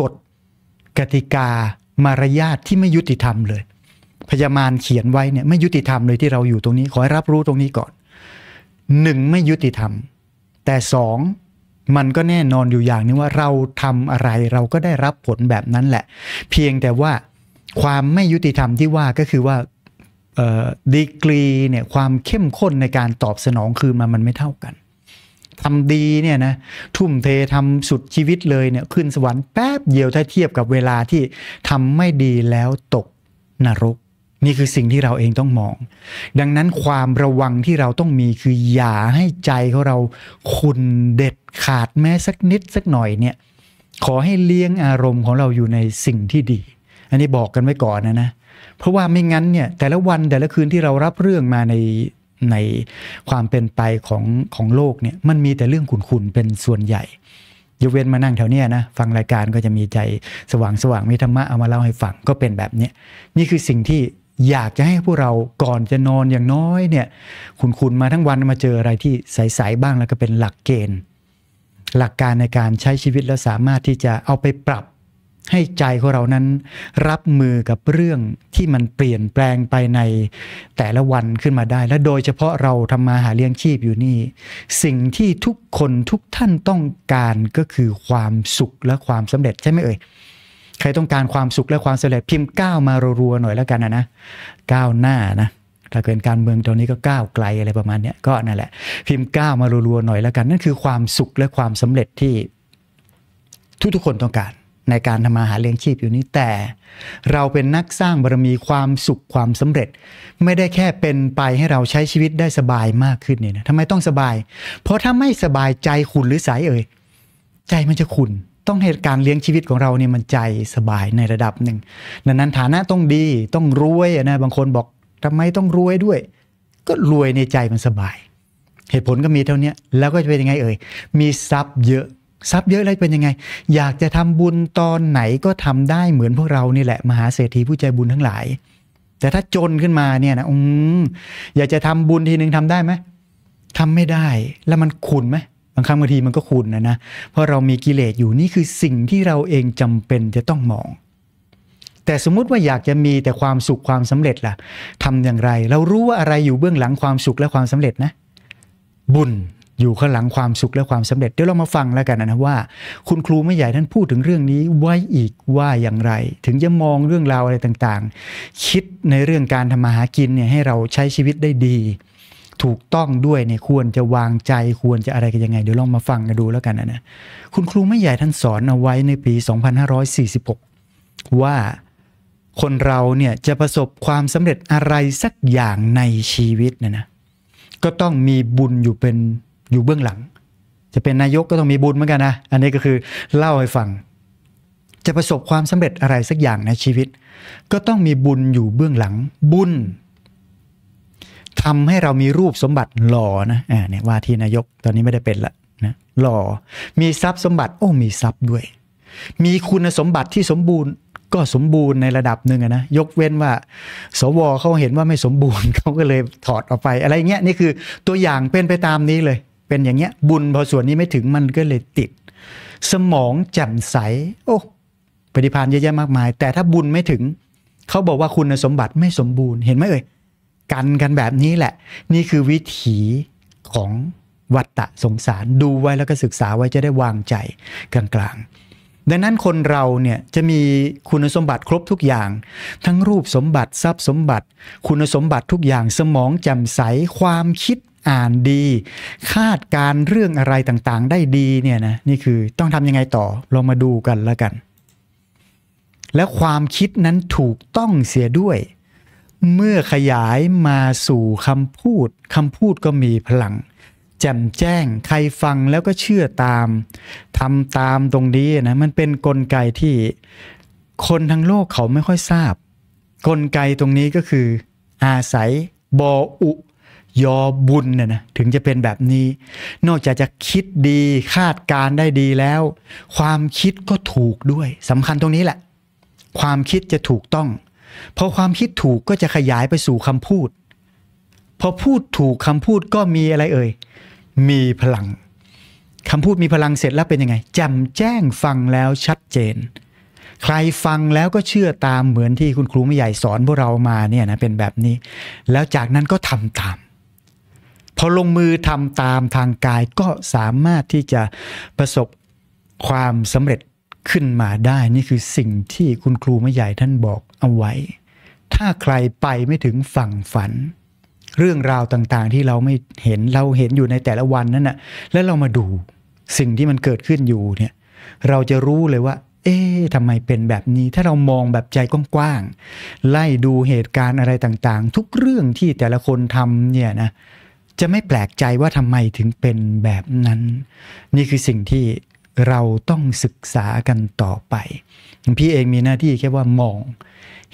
กฎกติกามารยาทที่ไม่ยุติธรรมเลยพยามาลเขียนไว้เนี่ยไม่ยุติธรรมเลยที่เราอยู่ตรงนี้ขอให้รับรู้ตรงนี้ก่อนหนึ่งไม่ยุติธรรม แต่สองมันก็แน่นอนอยู่อย่างนี้ ว่าเราทำอะไรเราก็ได้รับผลแบบนั้นแหละ เพียงแต่ว่าความไม่ยุติธรรมที่ว่าก็คือว่าดีกรีเนี่ยความเข้มข้นในการตอบสนองคือมันมันไม่เท่ากันทำดีเนี่ยนะ ทุ่มเท ทำสุดชีวิตเลยเนี่ยขึ้นสวรรค์แป๊บเดียวถ้าเทียบกับเวลาที่ ทำไม่ดีแล้วตกนรก นี่คือสิ่งที่เราเองต้องมอง ดังนั้นความระวังที่เราต้องมีคืออย่าให้ใจของเราคุณเด็ดขาดแม้สักนิดสักหน่อยเนี่ยขอให้เลี้ยงอารมณ์ของเราอยู่ในสิ่งที่ดี อันนี้บอกกันไว้ก่อนนะนะเพราะว่าไม่งั้นเนี่ยแต่ละวันแต่ละคืนที่เรารับเรื่องมาในในความเป็นไปของของโลกเนี่ยมันมีแต่เรื่องขุนๆ เป็นส่วนใหญ่ยกเว้นมานั่งแถวเนี้ยนะ ฟังรายการก็จะมีใจสว่างสว่างมีธรรมะเอามาเล่าให้ฟังก็เป็นแบบเนี้ยนี่คือสิ่งที่อยากจะให้พวกเราก่อนจะนอนอย่างน้อยเนี่ยขุนคุมาทั้งวันมาเจออะไรที่ใสๆบ้างแล้วก็เป็นหลักเกณฑ์ หลักการในการใช้ชีวิตแล้วสามารถที่จะเอาไปปรับให้ใจของเรานั้นรับมือกับเรื่องที่มันเปลี่ยนแปลงไปในแต่ละวันขึ้นมาได้ และโดยเฉพาะเราทำมาหาเลี้ยงชีพอยู่นี่ สิ่งที่ทุกคนทุกท่านต้องการก็คือความสุขและความสำเร็จใช่ไหมเอ่ยใครต้องการความสุขและความสำเร็จ พิมพ์ก้าวมารัวๆหน่อยแล้วกันนะนะก้าวหน้านะ ถ้าเกิดการเมืองตอนนี้ก็ก้าวไกลอะไรประมาณนี้ก็นั่นแหละพิมพ์ก้าวมารัวๆหน่อยแล้วกันนั่นคือความสุขและความสำเร็จที่ ทุกๆคนต้องการในการทำมาหาเลี้ยงชีพอยู่นี้ แต่ เราเป็นนักสร้างบารมีความสุขความสำเร็จ ไม่ได้แค่เป็นไปให้เราใช้ชีวิตได้สบายมากขึ้นเนี่ยนะทำไมต้องสบาย เพราะถ้าไม่สบายใจขุนหรือสายเอ่ยใจมันจะขุนต้องเหตุการเลี้ยงชีวิตของเราเนี่ยมันใจสบายในระดับหนึ่งดังนั้นฐานะต้องดีต้องรวยนะบางคนบอกทำไมต้องรวยด้วย ก็รวยในใจมันสบาย เหตุผลก็มีเท่านี้แล้วก็จะเป็นยังไง เอ่ยมีทรัพย์เยอะทรัพย์เยอะอะไรเป็นยังไง อยากจะทำบุญตอนไหนก็ทำได้เหมือนพวกเรานี่แหละ มหาเศรษฐีผู้ใจบุญทั้งหลาย แต่ถ้าจนขึ้นมาเนี่ยนะอืมอยากจะทำบุญทีนึงทำได้ไหม ทำไม่ได้ แล้วมันขุนไหมบางครั้งบางทีมันก็ขุนนะนะ เพราะเรามีกิเลสอยู่นี่คือสิ่งที่เราเองจำเป็นจะต้องมอง แต่สมมุติว่าอยากจะมีแต่ความสุขความสำเร็จล่ะ ทำอย่างไร เรารู้ว่าอะไรอยู่เบื้องหลังความสุขและความสำเร็จนะ บุญอยู่ข้างหลังความสุขและความสำเร็จ เดี๋ยวเรามาฟังแล้วกันนะว่า คุณครูไม่ใหญ่ท่านพูดถึงเรื่องนี้ไว้อีกว่าอย่างไร ถึงจะมองเรื่องราวอะไรต่างๆ คิดในเรื่องการทำมาหากินเนี่ยให้เราใช้ชีวิตได้ดี ถูกต้องด้วยเนี่ยควรจะวางใจควรจะอะไรกันยังไงเดี๋ยวลองมาฟังกันดูแล้วกันนะนะ คุณครูไม่ใหญ่ท่านสอนเอาไว้ในปี 2546 ว่าคนเราเนี่ยจะประสบความสำเร็จอะไรสักอย่างในชีวิตนะนะก็ต้องมีบุญอยู่เป็นอยู่เบื้องหลัง จะเป็นนายกก็ต้องมีบุญเหมือนกันนะ อันนี้ก็คือ เล่าให้ฟังจะประสบความสำเร็จอะไรสักอย่างในชีวิต ก็ต้องมีบุญอยู่เบื้องหลัง บุญ ทำให้เรามีรูปสมบัติหล่อนะอ่าเนี่ยว่าที่นายกตอนนี้ไม่ได้เป็นละนะหล่อมีทรัพย์สมบัติโอ้มีทรัพย์ด้วย มีคุณสมบัติที่สมบูรณ์ก็สมบูรณ์ในระดับหนึ่งนะยกเว้นว่า สวเขาเห็นว่าไม่สมบูรณ์เขาก็เลยถอดออกไป อะไรเงี้ยนี่คือตัวอย่างเป็นไปตามนี้เลยเป็นอย่างเงี้ยบุญพอส่วนนี้ไม่ถึงมันก็เลยติด สมองแจ่มใสโอ้ปฏิพานเยอะแยะมากมาย แต่ถ้าบุญไม่ถึงเขาบอกว่าคุณสมบัติไม่สมบูรณ์เห็นไหมเอ่ย กันกันแบบนี้แหละนี่คือวิถีของวัตตะสงสาร ดูไว้แล้วก็ศึกษาไว้จะได้วางใจกลาง ๆ ดังนั้นคนเราเนี่ยจะมีคุณสมบัติครบทุกอย่าง ทั้งรูปสมบัติทรัพย์สมบัติ คุณสมบัติทุกอย่างสมองแจ่มใสความคิดอ่านดี คาดการเรื่องอะไรต่างๆ ได้ดีเนี่ยนะนี่คือต้องทำยังไงต่อลองมาดูกันแล้วกัน แล้วความคิดนั้นถูกต้องเสียด้วย เมื่อขยายมาสู่คำพูดคำพูดก็มีพลังแจมแจ้งใครฟังแล้วก็เชื่อตามทำตามตรงนี้นะ มันเป็นนกลไกที่ คนทั้งโลกเขาไม่ค่อยทราบ กลไกตรงนี้ก็คือ อาศัยบออุยอบุญเนี่ยนะถึงจะเป็นแบบนี้ นอกจากจะคิดดีคาดการได้ดีแล้ว ความคิดก็ถูกด้วยสำคัญตรงนี้แหละ ความคิดจะถูกต้องพอความคิดถูกก็จะขยายไปสู่คำพูดพอพูดถูกคำพูดก็มีอะไรเอ่ยมีพลังคำพูดมีพลังเสร็จแล้วเป็นยังไงจำแจ้งฟังแล้วชัดเจน ใครฟังแล้วก็เชื่อตามเหมือนที่คุณครูไม่ใหญ่สอนพวกเรามาเนี่ยนะเป็นแบบนี้ แล้วจากนั้นก็ทำตามพอลงมือทำตามทางกายก็สามารถที่จะประสบความสำเร็จขึ้นมาได้ นี่คือสิ่งที่คุณครูไม่ใหญ่ท่านบอกเอาไว้ ถ้าใครไปไม่ถึงฝั่งฝัน เรื่องราวต่างๆที่เราไม่เห็นเราเห็นอยู่ในแต่ละวันนั่นนะ่ะแล้วเรามาดูสิ่งที่มันเกิดขึ้นอยู่เนี่ยเราจะรู้เลยว่า เอ๊ะทำไมเป็นแบบนี้ ถ้าเรามองแบบใจกว้างๆไล่ดูเหตุการณ์อะไรต่างๆ ทุกเรื่องที่แต่ละคนทำเนี่ยนะจะไม่แปลกใจว่าทำไมถึงเป็นแบบนั้น นี่คือสิ่งที่เราต้องศึกษากันต่อไปพี่เองมีหน้าที่แค่ว่ามอง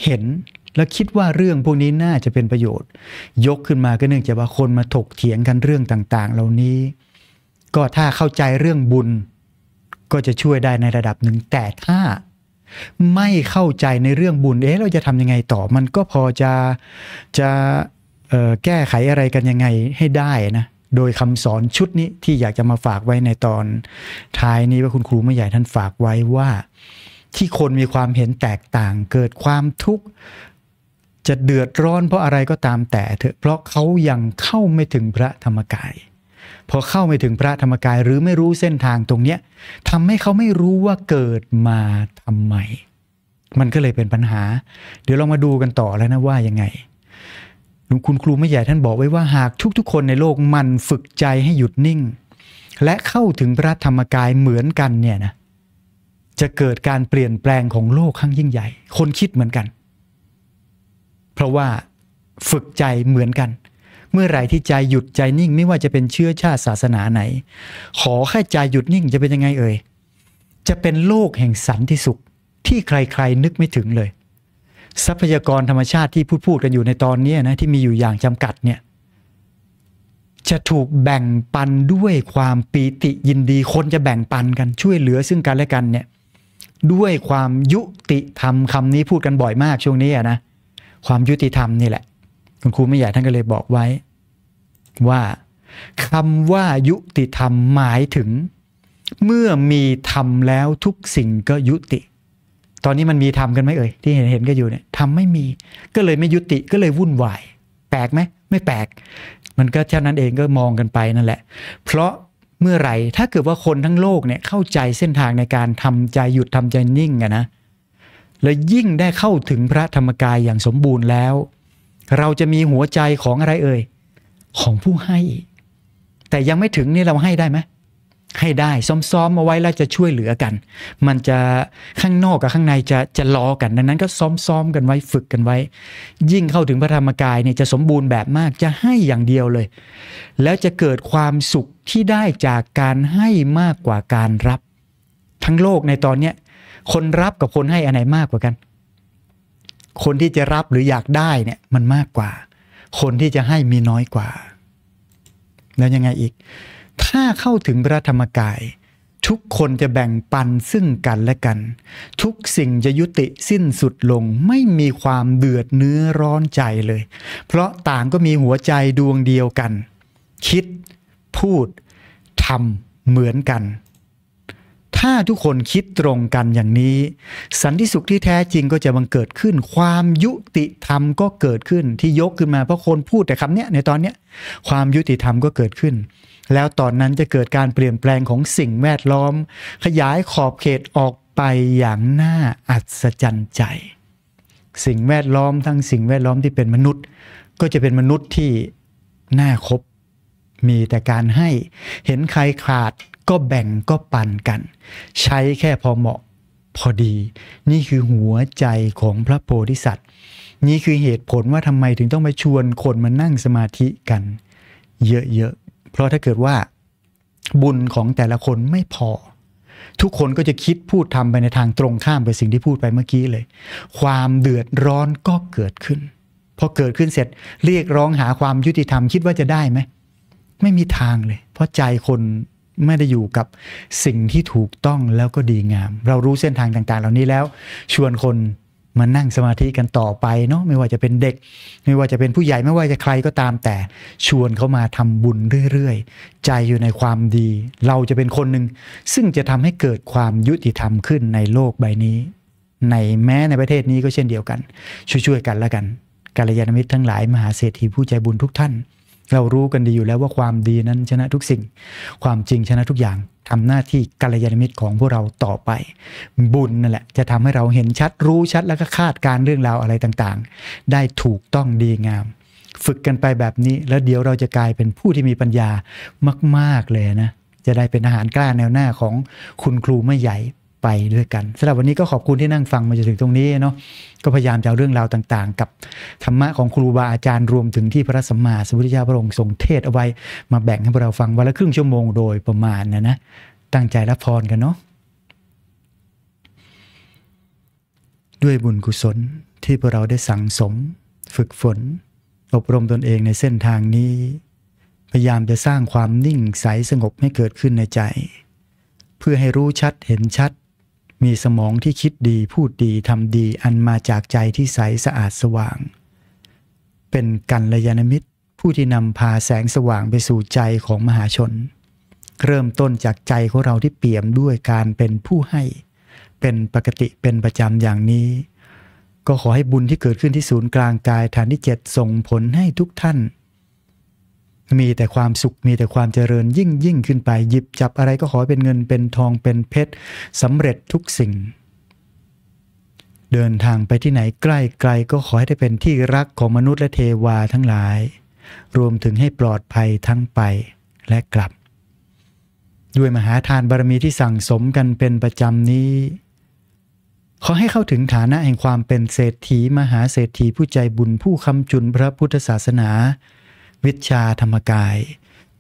เห็นแล้วคิดว่าเรื่องพวกนี้น่าจะเป็นประโยชน์ ยกขึ้นมาก็เนื่องจากว่าคนมาถกเถียงกันเรื่องต่าง ๆ เหล่านี้ ก็ถ้าเข้าใจเรื่องบุญ ก็จะช่วยได้ในระดับหนึ่ง แต่ถ้าไม่เข้าใจในเรื่องบุญเอ๊ะเราจะทำยังไงต่อมันก็พอจะจะแก้ไขอะไรกันยังไงให้ได้นะโดยคำสอนชุดนี้ที่อยากจะมาฝากไว้ในตอนท้ายนี้ว่าคุณครูไม่ใหญ่ท่านฝากไว้ว่า ที่คนมีความเห็นแตกต่าง เกิดความทุกข์ จะเดือดร้อน เพราะอะไรก็ตามแต่เถอะเพราะเขายังเข้าไม่ถึงพระธรรมกายพอเข้าไม่ถึงพระธรรมกายหรือไม่รู้เส้นทางตรงเนี้ยทำให้เขาไม่รู้ว่าเกิดมาทำไมมันก็เลยเป็นปัญหา เดี๋ยวเรามาดูกันต่อแล้วนะว่ายังไงหลวงคุณครูไม่ใหญ่ท่านบอกไว้ว่าหากทุก ๆ คนในโลกมันฝึกใจให้หยุดนิ่ง และเข้าถึงพระธรรมกายเหมือนกัน เนี่ยนะจะเกิดการเปลี่ยนแปลงของโลกครั้งยิ่งใหญ่ คนคิดเหมือนกัน เพราะว่าฝึกใจเหมือนกัน เมื่อไหร่ที่ใจหยุดใจนิ่งไม่ว่าจะเป็นเชื้อชาติศาสนาไหน ขอแค่ใจหยุดนิ่งจะเป็นยังไงเอ่ยจะเป็นโลกแห่งสันติสุข ที่ใครๆนึกไม่ถึงเลยทรัพยากรธรรมชาติที่พูดพูดกันอยู่ในตอนนี้นะที่มีอยู่อย่างจำกัดเนี่ยจะถูกแบ่งปันด้วยความปีติยินดีคนจะแบ่งปันกันช่วยเหลือซึ่งกันและกันเนี่ยด้วยความยุติธรรมคำนี้พูดกันบ่อยมากช่วงนี้นะความยุติธรรมนี่แหละ คุณครูไม่ใหญ่ท่านก็เลยบอกไว้ ว่าคำว่ายุติธรรมหมายถึง เมื่อมีธรรมแล้วทุกสิ่งก็ยุติตอนนี้มันมีทำกันไหมเอ่ย ที่เห็นเห็นก็อยู่เนี่ยทำไม่มี ก็เลยไม่ยุติก็เลยวุ่นวายแปลกไหม ไม่แปลก มันก็เช่นนั้นเองก็มองกันไปนั่นแหละ เพราะเมื่อไหร่ถ้าเกิดว่าคนทั้งโลกเนี่ยเข้าใจเส้นทางในการทำใจหยุดทำใจนิ่งอะนะแล้วยิ่งได้เข้าถึงพระธรรมกายอย่างสมบูรณ์แล้ว เราจะมีหัวใจของอะไรเอ่ย ของผู้ให้ แต่ยังไม่ถึงนี่เราให้ได้ไหมให้ได้ซ้อมๆมาไว้แล้วจะช่วยเหลือกัน มันจะข้างนอกกับข้างในจะจะล้อกันดังนั้น ก็ซ้อมๆกันไว้ฝึกกันไว้ ยิ่งเข้าถึงพระธรรมกายเนี่ยจะสมบูรณ์แบบมากจะให้อย่างเดียวเลย แล้วจะเกิดความสุขที่ได้จากการให้มากกว่าการรับ ทั้งโลกในตอนเนี้ยคนรับกับคนให้อันไหนมากกว่ากัน คนที่จะรับหรืออยากได้เนี่ยมันมากกว่า คนที่จะให้มีน้อยกว่า แล้วยังไงอีกถ้าเข้าถึงพระธรรมกาย ทุกคนจะแบ่งปันซึ่งกันและกัน ทุกสิ่งจะยุติสิ้นสุดลงไม่มีความเดือดเนื้อร้อนใจเลย เพราะต่างก็มีหัวใจดวงเดียวกัน คิดพูดทำเหมือนกัน ถ้าทุกคนคิดตรงกันอย่างนี้ สันติสุขที่แท้จริงก็จะบังเกิดขึ้น ความยุติธรรมก็เกิดขึ้นที่ยกขึ้นมาเพราะคนพูดแต่คำเนี้ยในตอนเนี้ยความยุติธรรมก็เกิดขึ้นแล้วตอนนั้นจะเกิดการเปลี่ยนแปลงของสิ่งแวดล้อม ขยายขอบเขตออกไปอย่างน่าอัศจรรย์ใจ สิ่งแวดล้อมทั้งสิ่งแวดล้อมที่เป็นมนุษย์ ก็จะเป็นมนุษย์ที่น่าคบมีแต่การให้เห็นใครขาดก็แบ่งก็ปันกัน ใช้แค่พอเหมาะพอดี นี่คือหัวใจของพระโพธิสัตว์ นี่คือเหตุผลว่าทำไมถึงต้องไปชวนคนมานั่งสมาธิกัน เยอะๆเพราะถ้าเกิดว่า บุญของแต่ละคนไม่พอ ทุกคนก็จะคิดพูดทำไปในทางตรงข้ามไปสิ่งที่พูดไปเมื่อกี้เลย ความเดือดร้อนก็เกิดขึ้น พอเกิดขึ้นเสร็จ เรียกร้องหาความยุติธรรมคิดว่าจะได้ไหมไม่มีทางเลย เพราะใจคนไม่ได้อยู่กับสิ่งที่ถูกต้องแล้วก็ดีงาม เรารู้เส้นทางต่างๆเหล่านี้แล้ว ชวนคนมานั่งสมาธิกันต่อไปเนาะไม่ว่าจะเป็นเด็ก ไม่ว่าจะเป็นผู้ใหญ่ไม่ว่าจะใครก็ตามแต่ชวนเขามาทำบุญเรื่อยๆ ใจอยู่ในความดี เราจะเป็นคนหนึ่งซึ่งจะทำให้เกิดความยุติธรรมขึ้นในโลกใบนี้ ในแม้ในประเทศนี้ก็เช่นเดียวกัน ช่วยๆกันแล้วกันกาลยานมิตรทั้งหลายมหาเศรษฐีผู้ใจบุญทุกท่านเรารู้กันดีอยู่แล้วว่าความดีนั้นชนะทุกสิ่ง ความจริงชนะทุกอย่างทำหน้าที่กัลยาณมิตรของพวกเราต่อไป บุญนั่นแหละจะทำให้เราเห็นชัดรู้ชัดแล้วก็คาดการเรื่องราวอะไรต่างๆ ได้ถูกต้องดีงาม ฝึกกันไปแบบนี้แล้วเดี๋ยวเราจะกลายเป็นผู้ที่มีปัญญามาก ๆ เลยนะ จะได้เป็นอาหารกล้าแนวหน้าของคุณครูไม่ใหญ่ไปด้วยกันสำหรับวันนี้ก็ขอบคุณที่นั่งฟังมาจนถึงตรงนี้เนาะก็พยายามจะเอาเรื่องราวต่างๆ กับ ธรรมะของครูบาอาจารย์รวมถึงที่พระสัมมาสัมพุทธเจ้าพระองค์ทรงเทศเอาไว้มาแบ่งให้พวกเราฟังวันละครึ่งชั่วโมงโดยประมาณนะนะ ตั้งใจรับพรกันเนาะด้วยบุญกุศลที่พวกเราได้สั่งสมฝึกฝนอบรมตนเองในเส้นทางนี้ พยายามจะสร้างความนิ่งใสสงบให้เกิดขึ้นในใจ เพื่อให้รู้ชัดเห็นชัดมีสมองที่คิดดี พูดดีทำดีอันมาจากใจที่ใสสะอาดสว่าง เป็นกัลยาณมิตรผู้ที่นำพาแสงสว่างไปสู่ใจของมหาชน เริ่มต้นจากใจของเราที่เปี่ยมด้วยการเป็นผู้ให้ เป็นปกติเป็นประจำอย่างนี้ ก็ขอให้บุญที่เกิดขึ้นที่ศูนย์กลางกาย ฐานที่เจ็ดส่งผลให้ทุกท่านมีแต่ความสุขมีแต่ความเจริญยิ่งยิ่งขึ้นไปหยิบจับอะไรก็ขอเป็นเงินเป็นทองเป็นเพชรสำเร็จทุกสิ่ง เดินทางไปที่ไหนใกล้ไกล ก็ขอให้ได้เป็นที่รักของมนุษย์และเทวาทั้งหลาย รวมถึงให้ปลอดภัยทั้งไปและกลับ ด้วยมหาทานบารมีที่สั่งสมกันเป็นประจำนี้ ขอให้เข้าถึงฐานะแห่งความเป็นเศรษฐี มหาเศรษฐีผู้ใจบุญผู้คำจุนพระพุทธศาสนาวิชาธรรมกาย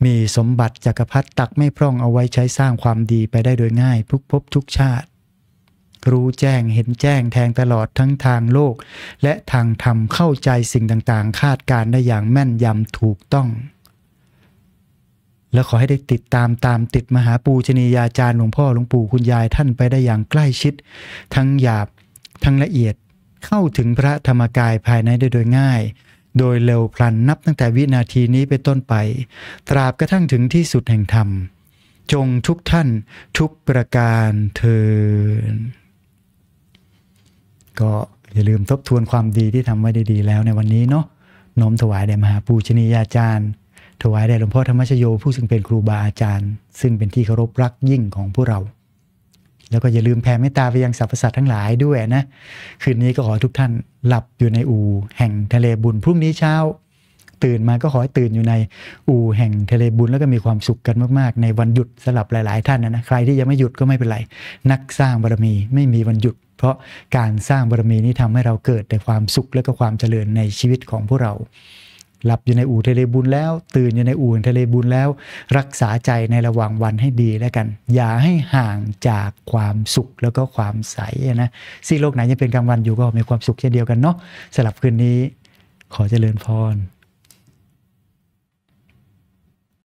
มีสมบัติจักรพรรดิตักไม่พร่องเอาไว้ใช้สร้างความดีไปได้โดยง่ายทุกภพทุกชาติ รู้แจ้งเห็นแจ้งแทงตลอดทั้งทางโลก และทางธรรมเข้าใจสิ่งต่าง ๆ คาดการได้อย่างแม่นยำถูกต้อง และขอให้ได้ติดตามตามติดมหาปูชนียาจารย์ หลวงพ่อหลวงปู่คุณยายท่านไปได้อย่างใกล้ชิด ทั้งหยาบทั้งละเอียดเข้าถึงพระธรรมกายภายในได้โดยง่ายโดยเร็วพลันนับตั้งแต่วินาทีนี้ไปต้นไป ตราบกระทั่งถึงที่สุดแห่งธรรม จงทุกท่านทุกประการเทินก็อย่าลืมทบทวนความดีที่ทำไว้ได้ดีแล้วในวันนี้เนาะน้อมถวายแด่มหาปูชนียาจารย์ ถวายแด่หลวงพ่อธรรมชโยผู้ซึ่งเป็นครูบาอาจารย์ ซึ่งเป็นที่เคารพรักยิ่งของพวกเราแล้วก็อย่าลืมแผ่เมตตาไปยังสรรพสัตว์ทั้งหลายด้วยนะคืนนี้ก็ขอทุกท่านหลับอยู่ในอู่แห่งทะเลบุญพรุ่งนี้เช้า ตื่นมาก็ขอให้ตื่นอยู่ในอู่แห่งทะเลบุญแล้วก็มีความสุขกันมาก ๆ ในวันหยุดสลับหลาย ๆ ท่านนะนะใครที่ยังไม่หยุดก็ไม่เป็นไรนักสร้างบารมีไม่มีวันหยุด เพราะการสร้างบารมีนี้ทำให้เราเกิดแต่ความสุขและก็ความเจริญในชีวิตของพวกเราหลับอยู่ในอู่เทเลบุญแล้ว ตื่นอยู่ในอู่เทเลบุญแล้ว รักษาใจในระหว่างวันให้ดีแล้วกัน อย่าให้ห่างจากความสุขแล้วก็ความใสนะซี่โลกไหนยังเป็นกลางวันอยู่ก็มีความสุขเช่นเดียวกันเนาะสลับคืนนี้ ขอเจริญพร